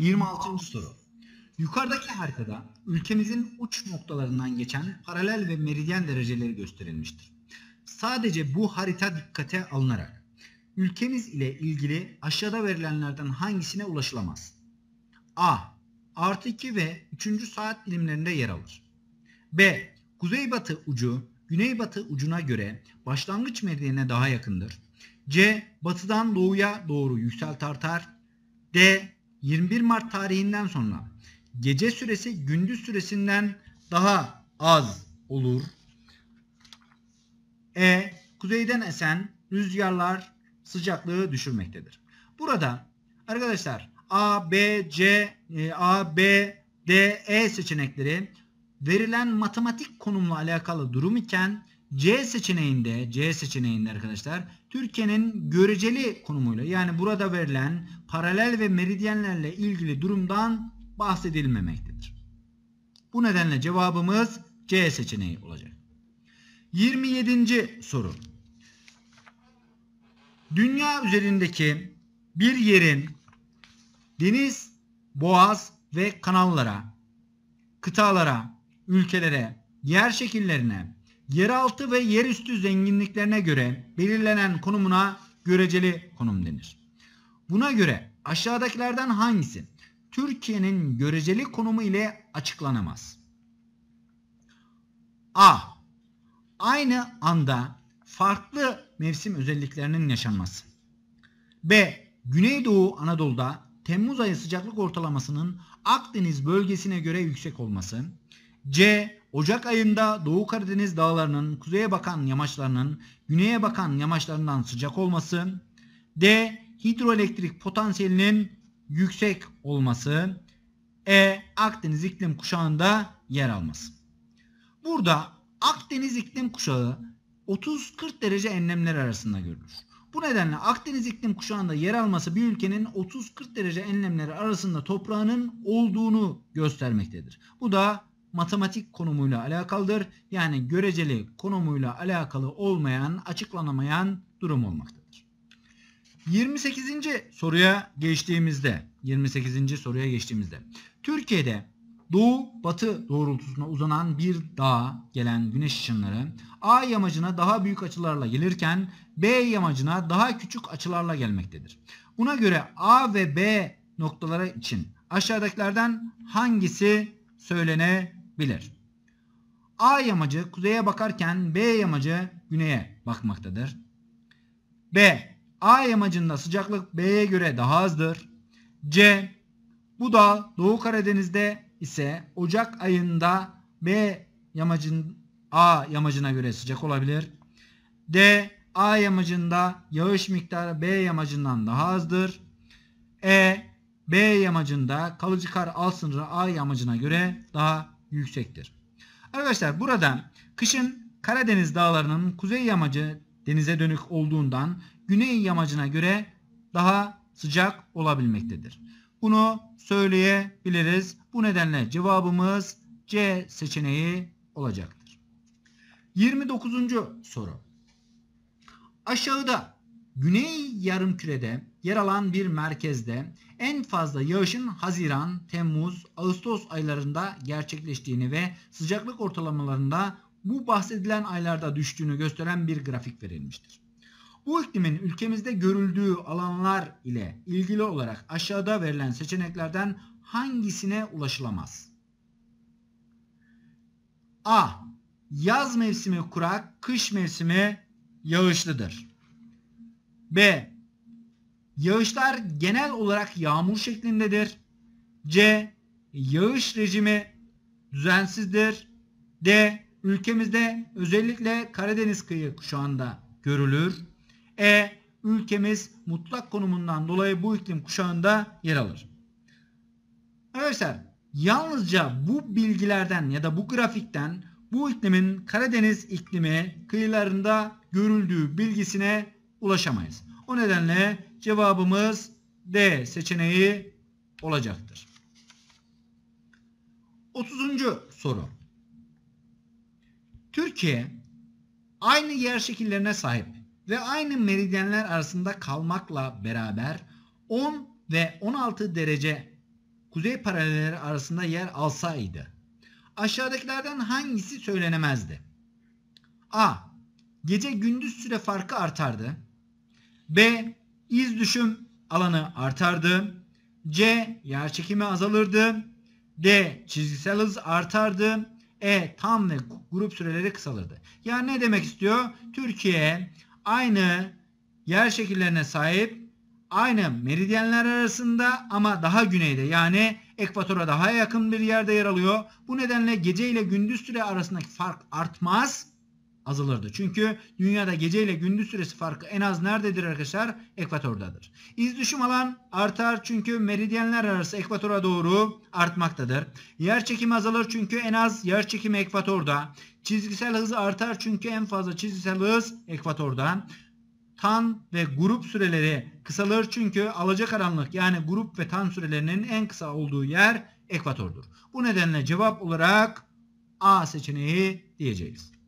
26. soru. Yukarıdaki haritada ülkemizin uç noktalarından geçen paralel ve meridyen dereceleri gösterilmiştir. Sadece bu harita dikkate alınarak ülkemiz ile ilgili aşağıda verilenlerden hangisine ulaşılamaz? A. Artı 2 ve 3. saat dilimlerinde yer alır. B. Kuzeybatı ucu güneybatı ucuna göre başlangıç meridyene daha yakındır. C. Batıdan doğuya doğru yükselt artar. D. 21 Mart tarihinden sonra gece süresi gündüz süresinden daha az olur. E. Kuzeyden esen rüzgarlar sıcaklığı düşürmektedir. Burada arkadaşlar A, B, C, e, A, B, D, E seçenekleri verilen matematik konumla alakalı durum iken C seçeneğinde, C seçeneğinde arkadaşlar Türkiye'nin göreceli konumuyla yani burada verilen paralel ve meridyenlerle ilgili durumdan bahsedilmemektedir. Bu nedenle cevabımız C seçeneği olacak. 27. soru. Dünya üzerindeki bir yerin deniz, boğaz ve kanallara, kıtalara, ülkelere, yer şekillerine, yeraltı ve yerüstü zenginliklerine göre belirlenen konumuna göreceli konum denir. Buna göre aşağıdakilerden hangisi Türkiye'nin göreceli konumu ile açıklanamaz? A. Aynı anda farklı mevsim özelliklerinin yaşanması. B. Güneydoğu Anadolu'da Temmuz ayı sıcaklık ortalamasının Akdeniz bölgesine göre yüksek olması. C. Ocak ayında Doğu Karadeniz dağlarının kuzeye bakan yamaçlarının güneye bakan yamaçlarından sıcak olması. D. Hidroelektrik potansiyelinin yüksek olması. E. Akdeniz iklim kuşağında yer alması. Burada Akdeniz iklim kuşağı 30-40 derece enlemler arasında görülür. Bu nedenle Akdeniz iklim kuşağında yer alması bir ülkenin 30-40 derece enlemleri arasında toprağının olduğunu göstermektedir. Bu da matematik konumuyla alakalıdır. Yani göreceli konumuyla alakalı olmayan, açıklanamayan durum olmaktadır. 28. soruya geçtiğimizde, 28. soruya geçtiğimizde Türkiye'de doğu batı doğrultusuna uzanan bir dağa gelen güneş ışınları A yamacına daha büyük açılarla gelirken B yamacına daha küçük açılarla gelmektedir. Buna göre A ve B noktaları için aşağıdakilerden hangisi söylenebilir? bilir. A yamacı kuzeye bakarken B yamacı güneye bakmaktadır. B. A yamacında sıcaklık B'ye göre daha azdır. C. Bu da Doğu Karadeniz'de ise Ocak ayında B yamacın A yamacına göre sıcak olabilir. D. A yamacında yağış miktarı B yamacından daha azdır. E. B yamacında kalıcı kar alt sınırı A yamacına göre daha yüksektir. Arkadaşlar burada kışın Karadeniz dağlarının kuzey yamacı denize dönük olduğundan güney yamacına göre daha sıcak olabilmektedir. Bunu söyleyebiliriz. Bu nedenle cevabımız C seçeneği olacaktır. 29. soru. Aşağıda güney yarımkürede yer alan bir merkezde en fazla yağışın Haziran, Temmuz, Ağustos aylarında gerçekleştiğini ve sıcaklık ortalamalarında bu bahsedilen aylarda düştüğünü gösteren bir grafik verilmiştir. Bu iklimin ülkemizde görüldüğü alanlar ile ilgili olarak aşağıda verilen seçeneklerden hangisine ulaşılamaz? A. Yaz mevsimi kurak, kış mevsimi yağışlıdır. B. Yağışlar genel olarak yağmur şeklindedir. C. Yağış rejimi düzensizdir. D. Ülkemizde özellikle Karadeniz kıyı kuşağında görülür. E. Ülkemiz mutlak konumundan dolayı bu iklim kuşağında yer alır. Arkadaşlar yalnızca bu bilgilerden ya da bu grafikten bu iklimin Karadeniz iklimi kıyılarında görüldüğü bilgisine ulaşamayız. O nedenle cevabımız D seçeneği olacaktır. 30. soru. Türkiye aynı yer şekillerine sahip ve aynı meridyenler arasında kalmakla beraber 10 ve 16 derece kuzey paralelleri arasında yer alsaydı aşağıdakilerden hangisi söylenemezdi? A. Gece gündüz süre farkı artardı. B. İz düşüm alanı artardı. C. Yerçekimi azalırdı. D. Çizgisel hız artardı. E. Tam ve grup süreleri kısalırdı. Yani ne demek istiyor? Türkiye aynı yer şekillerine sahip aynı meridyenler arasında ama daha güneyde yani ekvatora daha yakın bir yerde yer alıyor. Bu nedenle gece ile gündüz süre arasındaki fark artmaz azalırdı. Çünkü dünyada gece ile gündüz süresi farkı en az nerededir arkadaşlar? Ekvatordadır. İz düşüm alan artar çünkü meridyenler arası ekvatora doğru artmaktadır. Yer çekimi azalır çünkü en az yer çekimi ekvatorda. Çizgisel hız artar çünkü en fazla çizgisel hız ekvatorda. Tan ve grup süreleri kısalır çünkü alacakaranlık yani grup ve tan sürelerinin en kısa olduğu yer ekvatordur. Bu nedenle cevap olarak A seçeneği diyeceğiz.